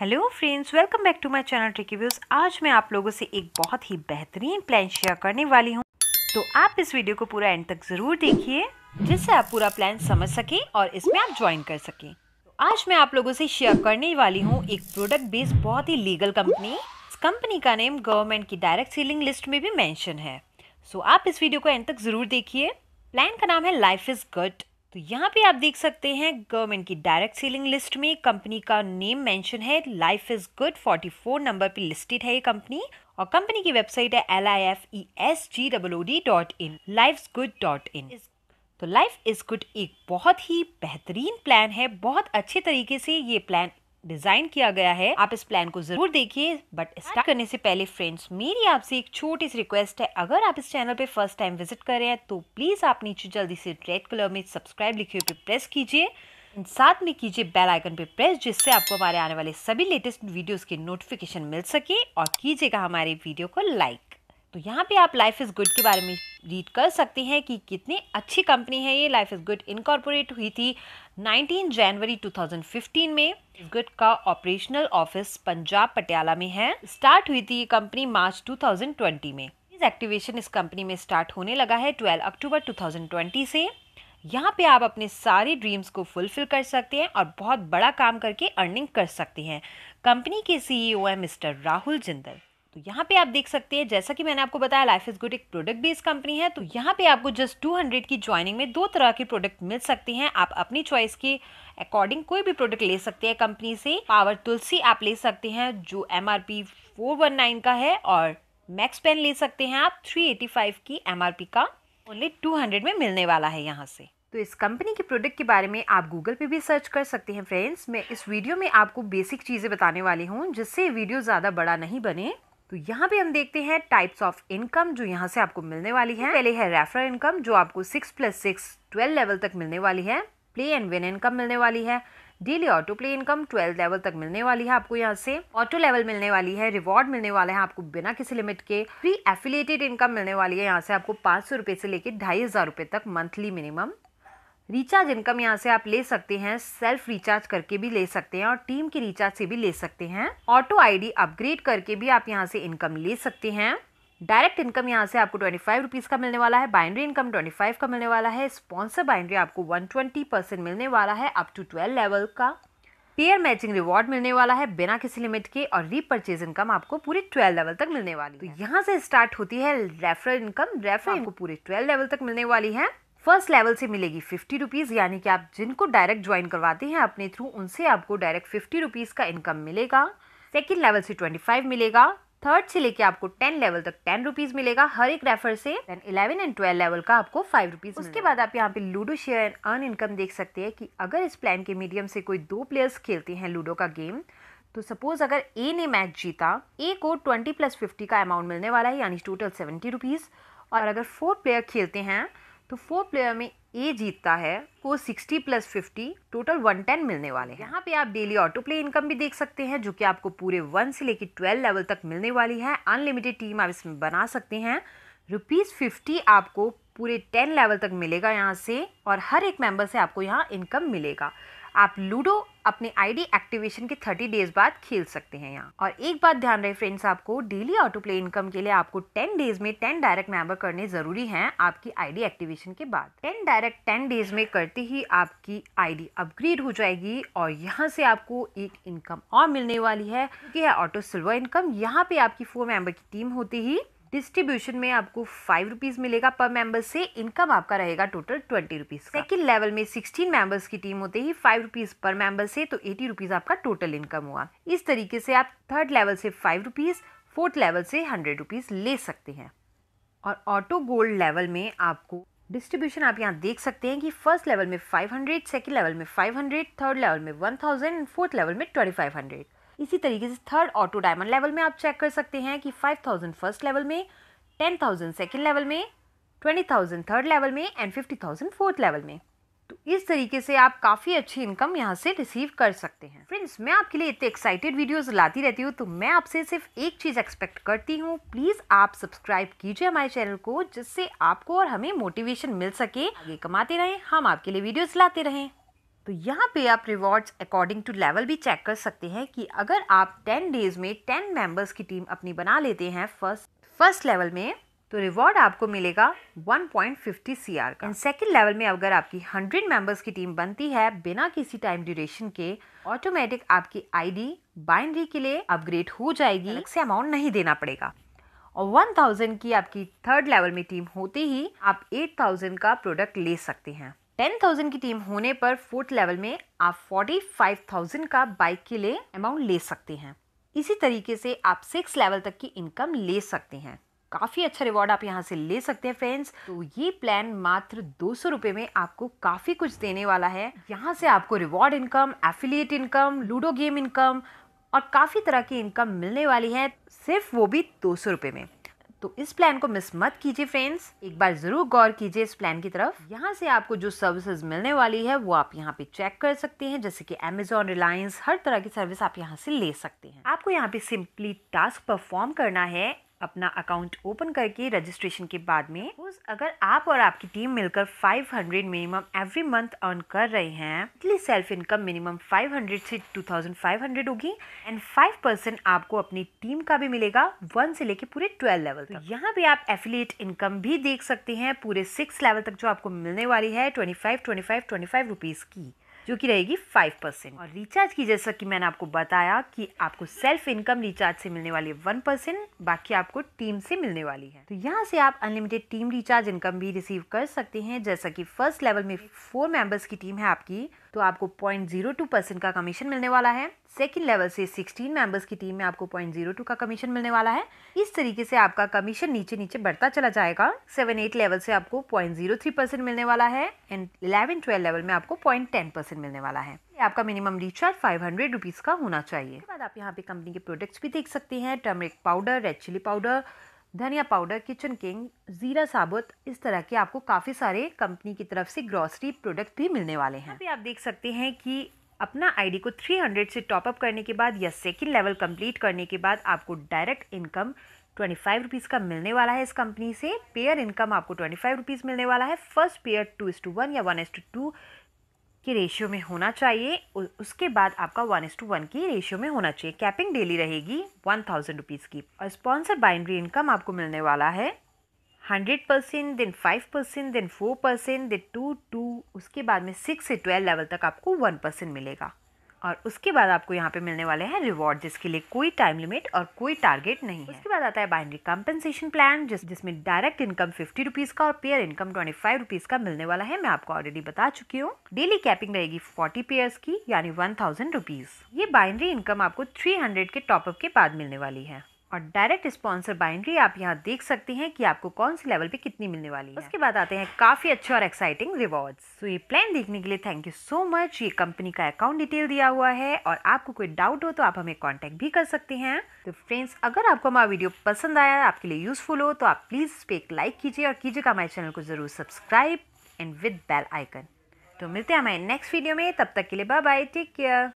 hello friends welcome back to my channel tricky views आज मैं आप लोगों से एक बहुत ही बेहतरीन प्लान शेयर करने वाली हूँ तो आप इस वीडियो को पूरा एंड तक ज़रूर देखिए जिससे आप पूरा प्लान समझ सकें और इसमें आप ज्वाइन कर सकें तो आज मैं आप लोगों से शेयर करने वाली हूँ एक प्रोडक्ट बेस्ड बहुत ही लीगल कंपनी इस कंपनी का नेम गवर्नमेंट की डायरेक्ट सीलिंग लिस्ट में भी मैंशन है सो आप इस वीडियो को एंड तक ज़रूर देखिए प्लान का नाम है लाइफ इज़ गुड तो यहाँ पे आप देख सकते हैं गवर्नमेंट की डायरेक्ट सेलिंग लिस्ट में कंपनी का नेम मेंशन है लाइफ इज गुड 44 नंबर पे लिस्टेड है ये कंपनी और कंपनी की वेबसाइट है L I F E S G W D dot in life good dot in तो लाइफ इज गुड एक बहुत ही बेहतरीन प्लान है बहुत अच्छे तरीके से ये प्लान डिजाइन किया गया है आप इस प्लान को जरूर देखिए बट स्टार्ट करने से पहले फ्रेंड्स मेरी आपसे एक छोटी सी रिक्वेस्ट है अगर आप इस चैनल पे फर्स्ट टाइम विजिट कर रहे हैं तो प्लीज आप नीचे जल्दी से रेड कलर में सब्सक्राइब लिखे हुए पे प्रेस कीजिए साथ में कीजिए बेल आइकन पे प्रेस जिससे आपको हमारे आने वाले सभी लेटेस्ट वीडियोस के नोटिफिकेशन मिल सके और कीजिएगा हमारे वीडियो को लाइक तो यहाँ पे आप लाइफ इज़ गुड के बारे में रीड कर सकते हैं कि कितनी अच्छी कंपनी है ये लाइफ इज़ गुड इनकॉर्पोरेट हुई थी 19 जनवरी 2015 में गुड का ऑपरेशनल ऑफिस पंजाब पटियाला में है स्टार्ट हुई थी ये कंपनी मार्च 2020 में इस एक्टिवेशन इस कंपनी में स्टार्ट होने लगा है 12 अक्टूबर 2020 से यहाँ पे आप अपने सारे ड्रीम्स को फुलफिल कर सकते हैं और बहुत बड़ा काम करके अर्निंग कर सकते हैं कंपनी के सीईओ e है मिस्टर राहुल जिंदल तो यहाँ पे आप देख सकते हैं जैसा कि मैंने आपको बताया लाइफ इज़ गुड एक प्रोडक्ट बेस्ड कंपनी है तो यहाँ पे आपको जस्ट टू हंड्रेड की ज्वाइनिंग में दो तरह के प्रोडक्ट मिल सकते हैं आप अपनी चॉइस के अकॉर्डिंग कोई भी प्रोडक्ट ले सकते हैं कंपनी से पावर तुलसी आप ले सकते हैं जो M R P four one nine का है और मैक्स पेन ले सकते हैं आप थ्री एटी फाइव की एम आर पी का ओनली टू हंड्रेड में मिलने वाला है यहाँ से तो इस कंपनी के प्रोडक्ट के बारे में आप गूगल पे भी सर्च कर सकते हैं फ्रेंड्स मैं इस वीडियो में आपको बेसिक चीज़ें बताने वाली हूँ जिससे वीडियो ज़्यादा बड़ा नहीं बने तो यहाँ पे हम देखते हैं टाइप्स ऑफ इनकम जो यहाँ से आपको मिलने वाली है पहले है रेफरल इनकम जो आपको six plus six twelve level तक मिलने वाली है प्ले एंड विन इनकम मिलने वाली है daily auto play income twelfth level तक मिलने वाली है आपको यहाँ से ऑटो लेवल मिलने वाली है रिवॉर्ड मिलने वाला है आपको बिना किसी लिमिट के फ्री एफिलेटेड इनकम मिलने वाली है यहाँ से आपको पांच सौ रुपए से लेकर ढाई हज़ार रुपए तक मंथली मिनिमम रिचार्ज इनकम यहाँ से आप ले सकते हैं सेल्फ रिचार्ज करके भी ले सकते हैं और टीम के रिचार्ज से भी ले सकते हैं ऑटो आईडी अपग्रेड करके भी आप यहाँ से इनकम ले सकते हैं डायरेक्ट इनकम यहाँ से आपको ट्वेंटी फाइव रुपीज़ का मिलने वाला है बाइंड्री इनकम ट्वेंटी फाइव का मिलने वाला है स्पॉन्सर बाइंड्री आपको वन ट्वेंटी परसेंट मिलने वाला है अप टू ट्वेल्व लेवल का पेयर मैचिंग रिवॉर्ड मिलने वाला है बिना किसी लिमिट के और रीपर्चेज इनकम आपको पूरे ट्वेल्व लेवल तक मिलने वाली है तो यहाँ से स्टार्ट होती है रेफरल इनकम रेफरल आपको पूरे ट्वेल्व लेवल तक मिलने वाली है फर्स्ट लेवल से मिलेगी फिफ्टी रुपीज़ यानी कि आप जिनको डायरेक्ट ज्वाइन करवाते हैं अपने थ्रू उनसे आपको डायरेक्ट फिफ्टी रुपीज़ का इनकम मिलेगा सेकेंड लेवल से ट्वेंटी फाइव मिलेगा थर्ड से लेके आपको टेन लेवल तक टेन रुपीज मिलेगा हर एक रेफर से then eleven and twelve level का आपको फाइव रुपीज उसके बाद आप यहाँ पे ludo share and earn income देख सकते हैं कि अगर इस प्लान के मीडियम से कोई दो प्लेयर्स खेलते हैं लूडो का गेम तो सपोज अगर ए ने मैच जीता ए को ट्वेंटी प्लस फिफ्टी का अमाउंट मिलने वाला है यानी टोटल सेवेंटी रुपीज़ और अगर फोर प्लेयर खेलते हैं तो फोर प्लेयर में ए जीतता है को 60 प्लस 50 टोटल 110 मिलने वाले हैं यहाँ पे आप डेली ऑटो प्ले इनकम भी देख सकते हैं जो कि आपको पूरे वन से लेकर ट्वेल्व लेवल तक मिलने वाली है अनलिमिटेड टीम आप इसमें बना सकते हैं रुपीज़ फिफ्टी आपको पूरे टेन लेवल तक मिलेगा यहाँ से और हर एक मेंबर से आपको यहाँ इनकम मिलेगा आप लूडो अपने आईडी एक्टिवेशन के 30 डेज बाद खेल सकते हैं यहाँ और एक बात ध्यान रहे फ्रेंड्स आपको डेली ऑटो प्ले इनकम के लिए आपको 10 डेज में 10 डायरेक्ट मेंबर करने जरूरी हैं आपकी आईडी एक्टिवेशन के बाद 10 डायरेक्ट 10 डेज में करते ही आपकी आईडी अपग्रेड हो जाएगी और यहाँ से आपको एक इनकम और मिलने वाली है ये है ऑटो सिल्वर इनकम यहाँ पे आपकी फोर मेंबर की टीम होती ही डिस्ट्रीब्यूशन में आपको फाइव रुपीज़ मिलेगा पर मेंबर से इनकम आपका रहेगा total twenty rupees second level में सिक्सटीन मेंबर्स की टीम होते ही फाइव रुपीज़ पर मेंबर से तो एटी रुपीज़ आपका टोटल इनकम हुआ इस तरीके से आप थर्ड लेवल से फाइव रुपीज़ फोर्थ लेवल से हंड्रेड रुपीज़ ले सकते हैं और ऑटो गोल्ड लेवल में आपको डिस्ट्रीब्यूशन आप यहाँ देख सकते हैं कि फर्स्ट लेवल में हंड्रेड सेकेंड लेवल में फाइव हंड्रेड थर्ड लेवल में वन थाउजेंड फोर्थ लेवल में ट्वेंटी फाइव हंड्रेड इसी तरीके से थर्ड ऑटो डायमंड लेवल में आप चेक कर सकते हैं कि फाइव थाउजेंड फर्स्ट लेवल में टेन थाउजेंड सेकेंड लेवल में ट्वेंटी थाउजेंड थर्ड लेवल में and fifty thousand fourth level में तो इस तरीके से आप काफ़ी अच्छी इनकम यहाँ से रिसीव कर सकते हैं फ्रेंड्स मैं आपके लिए इतने एक्साइटेड वीडियोस लाती रहती हूँ तो मैं आपसे सिर्फ एक चीज़ एक्सपेक्ट करती हूँ प्लीज़ आप सब्सक्राइब कीजिए हमारे चैनल को जिससे आपको और हमें मोटिवेशन मिल सके आगे कमाते रहें हम आपके लिए वीडियोज लाते रहें तो यहाँ पे आप रिवॉर्ड्स अकॉर्डिंग टू लेवल भी चेक कर सकते हैं कि अगर आप टेन डेज में टेन मेंबर्स की टीम अपनी बना लेते हैं फर्स्ट फर्स्ट लेवल में तो रिवॉर्ड आपको मिलेगा 1.50 पॉइंट का एंड सेकेंड लेवल में अगर आपकी 100 मेंबर्स की टीम बनती है बिना किसी टाइम ड्यूरेशन के ऑटोमेटिक आपकी आईडी बाइनरी के लिए अपग्रेड हो जाएगी से अमाउंट नहीं देना पड़ेगा और 1000 की आपकी थर्ड लेवल में टीम होते ही आप 8000 का प्रोडक्ट ले सकते हैं टेन थाउजेंड की टीम होने पर फोर्थ लेवल में आप फोर्टी फाइव थाउजेंड का बाइक के लिए अमाउंट ले सकते हैं इसी तरीके से आप सिक्स लेवल तक की इनकम ले सकते हैं काफ़ी अच्छा रिवॉर्ड आप यहाँ से ले सकते हैं फ्रेंड्स तो ये प्लान मात्र दो सौ में आपको काफ़ी कुछ देने वाला है यहाँ से आपको reward income affiliate income ludo game income और काफ़ी तरह की इनकम मिलने वाली है सिर्फ वो भी दो सौ में तो इस प्लान को मिस मत कीजिए फ्रेंड्स एक बार ज़रूर गौर कीजिए इस प्लान की तरफ यहाँ से आपको जो सर्विसेज मिलने वाली है वो आप यहाँ पे चेक कर सकते हैं जैसे कि अमेजोन रिलायंस हर तरह की सर्विस आप यहाँ से ले सकते हैं आपको यहाँ पे सिंपली टास्क परफॉर्म करना है अपना अकाउंट ओपन करके रजिस्ट्रेशन के बाद में अगर आप और आपकी टीम मिलकर 500 मिनिमम एवरी मंथ अर्न कर रहे हैं इसलिए सेल्फ इनकम मिनिमम 500 से 2500 होगी एंड 5 परसेंट आपको अपनी टीम का भी मिलेगा वन से लेके पूरे 12 लेवल तक तो यहाँ भी आप एफिलियट इनकम भी देख सकते हैं पूरे सिक्स लेवल तक जो आपको मिलने वाली है twenty five twenty five twenty five rupees की जो कि रहेगी फाइव परसेंट और रिचार्ज की जैसा कि मैंने आपको बताया कि आपको सेल्फ इनकम रिचार्ज से मिलने वाली है वन परसेंट बाकी आपको टीम से मिलने वाली है तो यहाँ से आप अनलिमिटेड टीम रिचार्ज इनकम भी रिसीव कर सकते हैं जैसा कि फर्स्ट लेवल में फोर मेंबर्स की टीम है आपकी तो आपको पॉइंट जीरो टू परसेंट का कमीशन मिलने वाला है सेकेंड लेवल से सिक्सटीन मेंबर्स की टीम में आपको पॉइंट जीरो टू का कमीशन मिलने वाला है इस तरीके से आपका कमीशन नीचे नीचे बढ़ता चला जाएगा सेवन एट लेवल से आपको पॉइंट जीरो थ्री परसेंट मिलने वाला है एंड इलेवन ट्वेल्व लेवल में आपको पॉइंट टेन परसेंट मिलने वाला है आपका minimum recharge five hundred rupees का होना चाहिए बाद आप यहाँ पे कंपनी के प्रोडक्ट्स भी देख सकते हैं turmeric powder red chilli powder धनिया पाउडर किचन किंग ज़ीरा साबुत इस तरह के आपको काफ़ी सारे कंपनी की तरफ से ग्रॉसरी प्रोडक्ट भी मिलने वाले हैं अभी आप देख सकते हैं कि अपना आईडी को 300 से टॉपअप करने के बाद या सेकेंड लेवल कंप्लीट करने के बाद आपको direct income twenty five rupees का मिलने वाला है इस कंपनी से पेयर इनकम आपको ट्वेंटी फाइव रुपीज़ मिलने वाला है first pair two is to one या वन एस टू टू की रेशियो में होना चाहिए उसके बाद आपका वन एस टू वन की रेशियो में होना चाहिए कैपिंग डेली रहेगी वन थाउजेंड रुपीज़ की और स्पॉन्सर बाइंड्री इनकम आपको मिलने वाला है hundred percent then five percent then four percent then two two उसके बाद में सिक्स से ट्वेल्व लेवल तक आपको वन परसेंट मिलेगा और उसके बाद आपको यहाँ पे मिलने वाले हैं रिवॉर्ड जिसके लिए कोई टाइम लिमिट और कोई टारगेट नहीं है उसके बाद आता है बाइनरी कंपनसेशन प्लान जिस जिसमें डायरेक्ट इनकम फिफ्टी रुपीज़ का और pair income twenty five rupees का मिलने वाला है मैं आपको ऑलरेडी बता चुकी हूँ डेली कैपिंग रहेगी फोर्टी पेयर की यानी वन थाउजेंड रुपीज़ ये बाइनरी इनकम आपको थ्री हंड्रेड के टॉपअप के बाद मिलने वाली है और डायरेक्ट स्पॉन्सर बाइंड्री आप यहाँ देख सकते हैं कि आपको कौन से लेवल पे कितनी मिलने वाली है उसके बाद आते हैं काफ़ी अच्छे और एक्साइटिंग रिवॉर्ड्स तो ये प्लान देखने के लिए थैंक यू सो मच ये कंपनी का अकाउंट डिटेल दिया हुआ है और आपको कोई डाउट हो तो आप हमें कॉन्टेक्ट भी कर सकते हैं तो फ्रेंड्स अगर आपको हमारा वीडियो पसंद आया आपके लिए यूजफुल हो तो आप प्लीज़ पे एक लाइक कीजिए और कीजिएगा हमारे चैनल को ज़रूर subscribe and with bell icon तो मिलते हैं हमारे नेक्स्ट वीडियो में तब तक के लिए बाय बाय टेक केयर